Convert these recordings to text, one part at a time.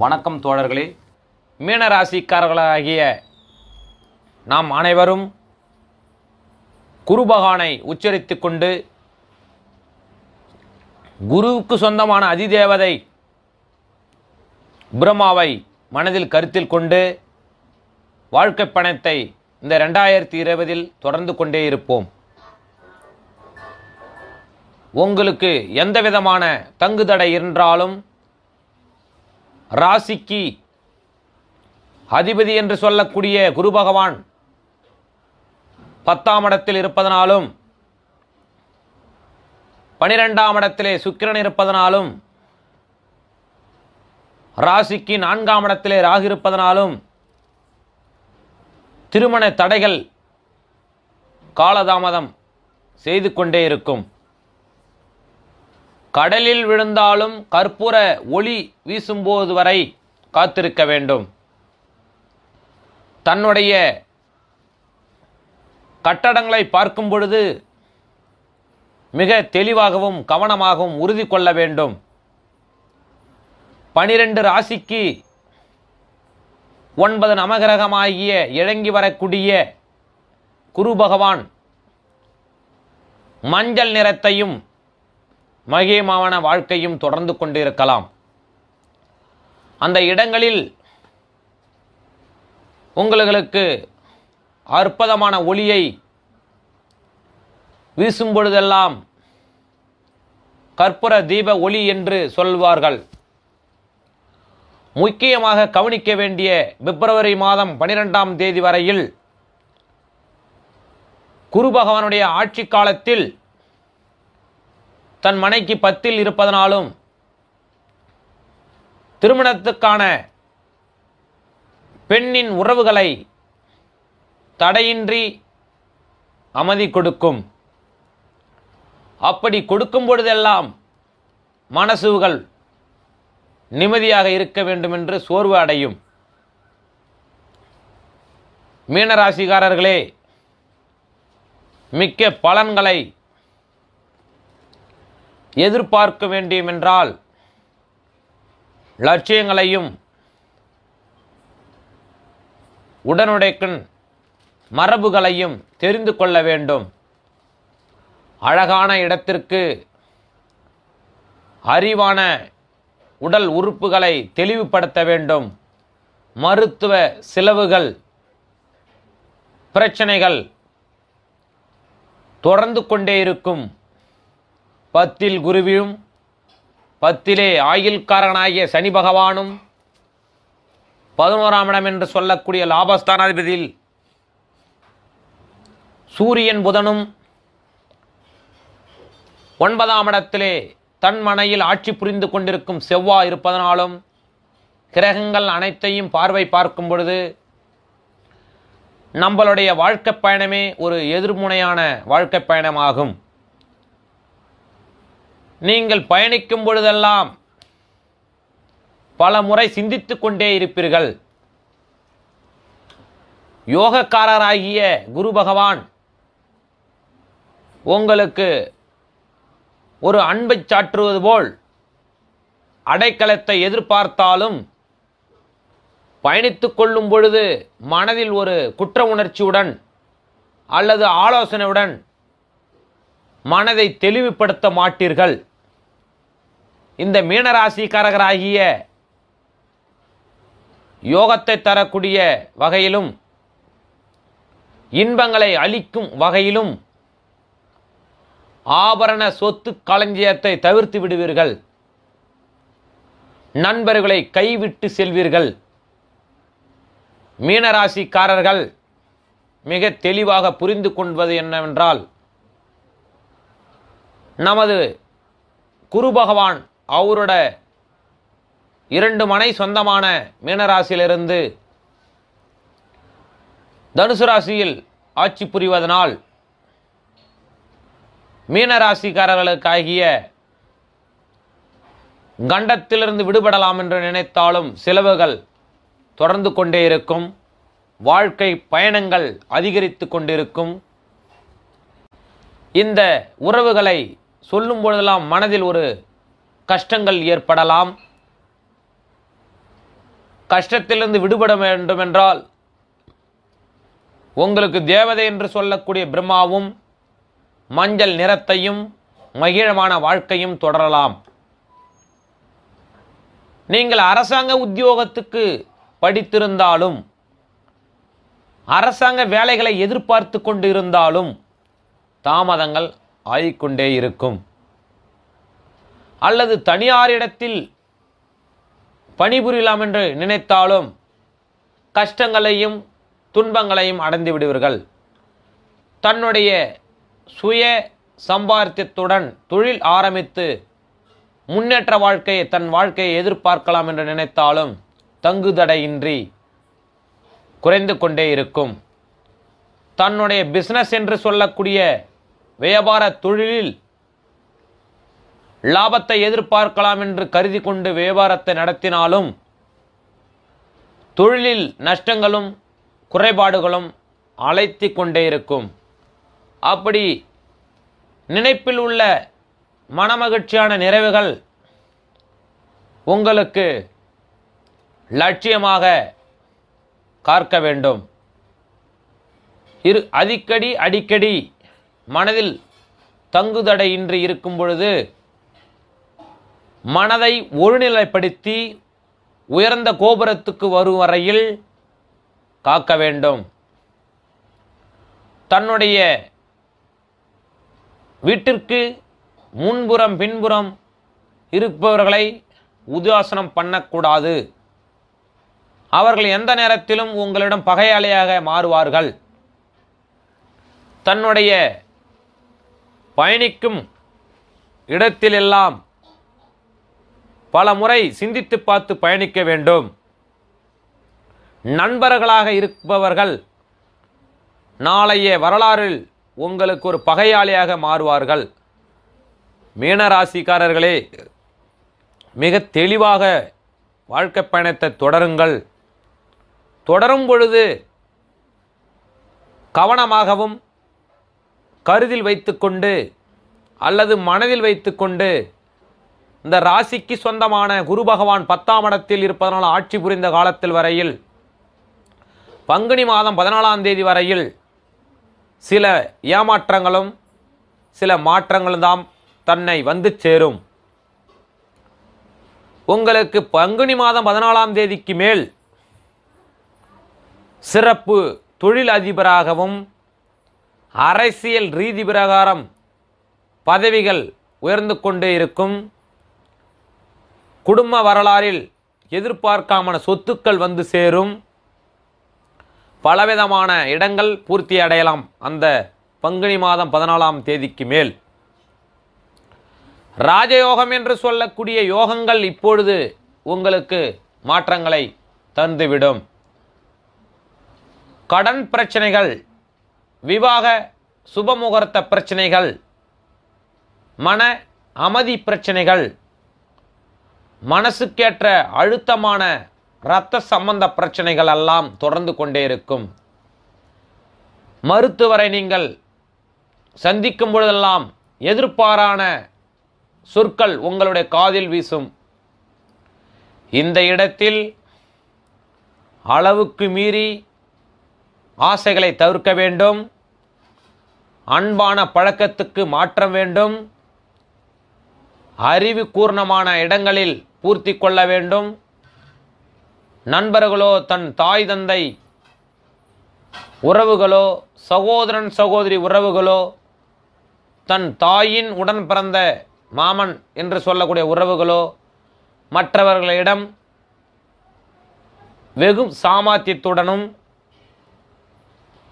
வணக்கம் தோழர்களே மீனராசிக்காரர்களாகிய நாம் அனைவரும் குருபகானை உச்சரித்து கொண்டு குருவுக்கு சொந்தமான அதிதேவதை பிரம்மாவை மனதில் கருத்தில் கொண்டு வாழ்க்கை பணத்தை இந்த ரெண்டாயிரத்தி இருபதில் தொடர்ந்து கொண்டே இருப்போம் உங்களுக்கு எந்த விதமான தங்குதடை இருந்தாலும் ராசிக்கு அதிபதி என்று சொல்லக்கூடிய குரு பகவான் பத்தாம் இடத்தில் இருப்பதனாலும் பனிரெண்டாம் இடத்திலே சுக்கிரன் இருப்பதனாலும் ராசிக்கு நான்காம் இடத்திலே ராகு இருப்பதனாலும் திருமண தடைகள் காலதாமதம் செய்து கொண்டே இருக்கும் கடலில் விழுந்தாலும் கற்பூர ஒளி வீசும்போது வரை காத்திருக்க வேண்டும் தன்னுடைய கட்டடங்களை பார்க்கும் பொழுது மிக தெளிவாகவும் கவனமாகவும் உறுதி கொள்ள வேண்டும் பனிரெண்டு ராசிக்கு ஒன்பது நமகிரகமாகிய இழங்கி வரக்கூடிய குரு பகவான் மஞ்சள் நிறத்தையும் மகிமாவன வாழ்க்கையும் தொடர்ந்து கொண்டிருக்கலாம் அந்த இடங்களில் உங்களுக்கு அற்புதமான ஒளியை வீசும் பொழுதெல்லாம் கற்பூர தீப ஒளி என்று சொல்வார்கள் முக்கியமாக கவனிக்க வேண்டிய பிப்ரவரி மாதம் பனிரெண்டாம் தேதி வரையில் குரு பகவானுடைய ஆட்சி காலத்தில் தன் மனைக்கு பத்தில் இருப்பதனாலும் திருமணத்துக்கான பெண்ணின் உறவுகளை தடையின்றி அமைதி கொடுக்கும் அப்படி கொடுக்கும் பொழுதெல்லாம் மனசுகள் நிம்மதியாக இருக்க வேண்டும் என்று சோர்வு அடையும் மீனராசிக்காரர்களே மிக்க பலன்களை எதிர்பார்க்க வேண்டும் என்றால் லட்சியங்களையும் உடனுடைக்கும் மரபுகளையும் தெரிந்து கொள்ள வேண்டும் அழகான இடத்திற்கு அறிவான உடல் உறுப்புகளை தெளிவுபடுத்த வேண்டும் மருத்துவ செலவுகள் பிரச்சனைகள் தொடர்ந்து கொண்டே இருக்கும் பத்தில் குருவியும் பத்திலே ஆயில்காரனாகிய சனி பகவானும் பதினோராம் இடம் என்று சொல்லக்கூடிய லாபஸ்தானாதிபதியில் சூரியன் புதனும் ஒன்பதாம் இடத்திலே தன் மனையில் ஆட்சி புரிந்து கொண்டிருக்கும் செவ்வாய் இருப்பதனாலும் கிரகங்கள் அனைத்தையும் பார்வை பார்க்கும் பொழுது நம்மளுடைய வாழ்க்கை பயணமே ஒரு எதிர்முனையான வாழ்க்கை பயணமாகும் நீங்கள் பயணிக்கும் பொழுதெல்லாம் பல முறை சிந்தித்து கொண்டே இருப்பீர்கள் யோகக்காரராகிய குரு பகவான் உங்களுக்கு ஒரு அன்பை சாற்றுவது போல் அடைக்கலத்தை எதிர்பார்த்தாலும் பயணித்து கொள்ளும் பொழுது மனதில் ஒரு குற்ற உணர்ச்சியுடன் அல்லது ஆலோசனையுடன் மனதை தெளிவுபடுத்த மாட்டீர்கள் இந்த மீனராசிக்காரகராகிய யோகத்தை தரக்கூடிய வகையிலும் இன்பங்களை அளிக்கும் வகையிலும் ஆபரண சொத்து களஞ்சியத்தை தவிர்த்து விடுவீர்கள் நண்பர்களை கைவிட்டு செல்வீர்கள் மீனராசிக்காரர்கள் மிக தெளிவாக புரிந்து கொள்வது என்னவென்றால் நமது குரு பகவான் அவரோட இரண்டு மனை சொந்தமான மீனராசியிலிருந்து தனுசு ராசியில் ஆட்சி புரிவதனால் மீனராசிக்காரர்களுக்காகிய கண்டத்திலிருந்து விடுபடலாம் என்று நினைத்தாலும் செலவுகள் தொடர்ந்து கொண்டே இருக்கும் வாழ்க்கை பயணங்கள் அதிகரித்து கொண்டிருக்கும் இந்த உறவுகளை சொல்லும் பொழுதெல்லாம் மனதில் ஒரு கஷ்டங்கள் ஏற்படலாம் கஷ்டத்திலிருந்து விடுபட வேண்டும் என்றால் உங்களுக்கு தேவதை என்று சொல்லக்கூடிய பிரம்மாவும் மஞ்சள் நிறத்தையும் மகிழமான வாழ்க்கையும் தொடரலாம் நீங்கள் அரசாங்க உத்தியோகத்துக்கு படித்திருந்தாலும் அரசாங்க வேலைகளை எதிர்பார்த்து கொண்டு இருந்தாலும் தாமதங்கள் ஆகிக்கொண்டே இருக்கும் அல்லது தனியாரிடத்தில் பணிபுரியலாம் என்று நினைத்தாலும் கஷ்டங்களையும் துன்பங்களையும் அடைந்து விடுவீர்கள் தன்னுடைய சுய சம்பார்த்தியத்துடன் தொழில் ஆரம்பித்து முன்னேற்ற வாழ்க்கையை தன் வாழ்க்கையை எதிர்பார்க்கலாம் என்று நினைத்தாலும் தங்குதடையின்றி குறைந்து கொண்டே இருக்கும் தன்னுடைய பிஸ்னஸ் என்று சொல்லக்கூடிய வியாபார தொழிலில் லாபத்தை எதிர்பார்க்கலாம் என்று கருதி கொண்டு வியாபாரத்தை நடத்தினாலும் தொழிலில் நஷ்டங்களும் குறைபாடுகளும் அழைத்து கொண்டே இருக்கும் அப்படி நினைப்பில் உள்ள மனமகிழ்ச்சியான நிறைவுகள் உங்களுக்கு லட்சியமாக காக்க வேண்டும் இரு அடிக்கடி அடிக்கடி மனதில் தங்குதடையின்றி இருக்கும் பொழுது மனதை ஒருநிலைப்படுத்தி உயர்ந்த கோபுரத்துக்கு வரும் வரையில் காக்க வேண்டும் தன்னுடைய வீட்டிற்கு முன்புறம் பின்புறம் இருப்பவர்களை உதாசனம் பண்ணக்கூடாது அவர்கள் எந்த நேரத்திலும் உங்களிடம் பகையாளியாக மாறுவார்கள் தன்னுடைய பயணிக்கும் இடத்திலெல்லாம் பல முறை சிந்தித்து பார்த்து பயணிக்க வேண்டும் நண்பர்களாக இருப்பவர்கள் நாளைய வரலாறில் உங்களுக்கு ஒரு பகையாளியாக மாறுவார்கள் மீனராசிக்காரர்களே மிக தெளிவாக வாழ்க்கை பயணத்தை தொடருங்கள் தொடரும் பொழுது கவனமாகவும் கருதில் வைத்துக்கொண்டு அல்லது மனதில் வைத்துக்கொண்டு இந்த ராசிக்கு சொந்தமான குரு பகவான் பத்தாம் இடத்தில் இருப்பதனால் ஆட்சி புரிந்த காலத்தில் வரையில் பங்குனி மாதம் பதினாலாம் தேதி வரையில் சில ஏமாற்றங்களும் சில மாற்றங்களும் தான் தன்னை வந்து சேரும் உங்களுக்கு பங்குனி மாதம் பதினாலாம் தேதிக்கு மேல் சிறப்பு தொழில் அதிபராகவும் அரசியல் ரீதி பிரகாரம் பதவிகள் உயர்ந்து கொண்டே இருக்கும் குடும்ப வரலாறில் எதிர்பார்க்காமல் சொத்துக்கள் வந்து சேரும் பலவிதமான இடங்கள் பூர்த்தி அடையலாம் அந்த பங்குனி மாதம் பதினாலாம் தேதிக்கு மேல் ராஜயோகம் என்று சொல்லக்கூடிய யோகங்கள் இப்பொழுது உங்களுக்கு மாற்றங்களை தந்துவிடும் கடன் பிரச்சனைகள் விவாக சுபமுகூர்த்த பிரச்சனைகள் மன அமைதி பிரச்சனைகள் மனசுக்கேற்ற அழுத்தமான இரத்த சம்பந்த பிரச்சனைகள் எல்லாம் தொடர்ந்து கொண்டே இருக்கும் மருத்துவரை நீங்கள் சந்திக்கும் பொழுதெல்லாம் எதிர்பாரான சொற்கள் உங்களுடைய காதில் வீசும் இந்த இடத்தில் அளவுக்கு மீறி ஆசைகளை தவிர்க்க வேண்டும் அன்பான பழக்கத்துக்கு மாற்றம் வேண்டும் அறிவு கூர்ணமான இடங்களில் பூர்த்தி கொள்ள வேண்டும் நண்பர்களோ தன் தாய் தந்தை உறவுகளோ சகோதரன் சகோதரி உறவுகளோ தன் தாயின் உடன் பிறந்த மாமன் என்று சொல்லக்கூடிய உறவுகளோ மற்றவர்களிடம் வெகு சாமர்த்தியத்துடனும்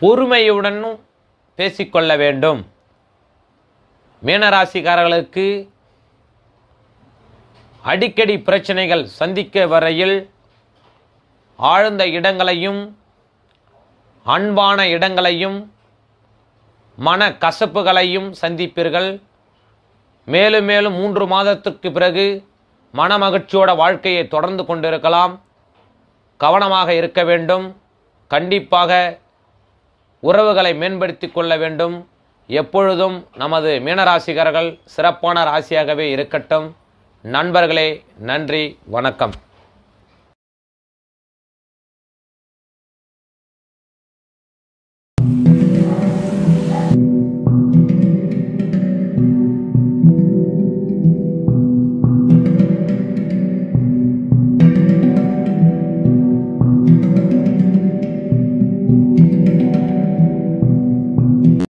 பொறுமையுடனும் பேசிக்கொள்ள வேண்டும் மீனராசிக்காரர்களுக்கு அடிக்கடி பிரச்சனைகள் சந்திக்க வரையில் ஆழ்ந்த இடங்களையும் அன்பான இடங்களையும் மன கசப்புகளையும் சந்திப்பீர்கள் மேலும் மேலும் மூன்று மாதத்திற்கு பிறகு மனமகிழ்ச்சியோட வாழ்க்கையை தொடர்ந்து கொண்டிருக்கலாம் கவனமாக இருக்க வேண்டும் கண்டிப்பாக உறவுகளை மேம்படுத்தி கொள்ள வேண்டும் எப்பொழுதும் நமது மீனராசிகர்கள் சிறப்பான ராசியாகவே இருக்கட்டும் நண்பர்களே நன்றி வணக்கம்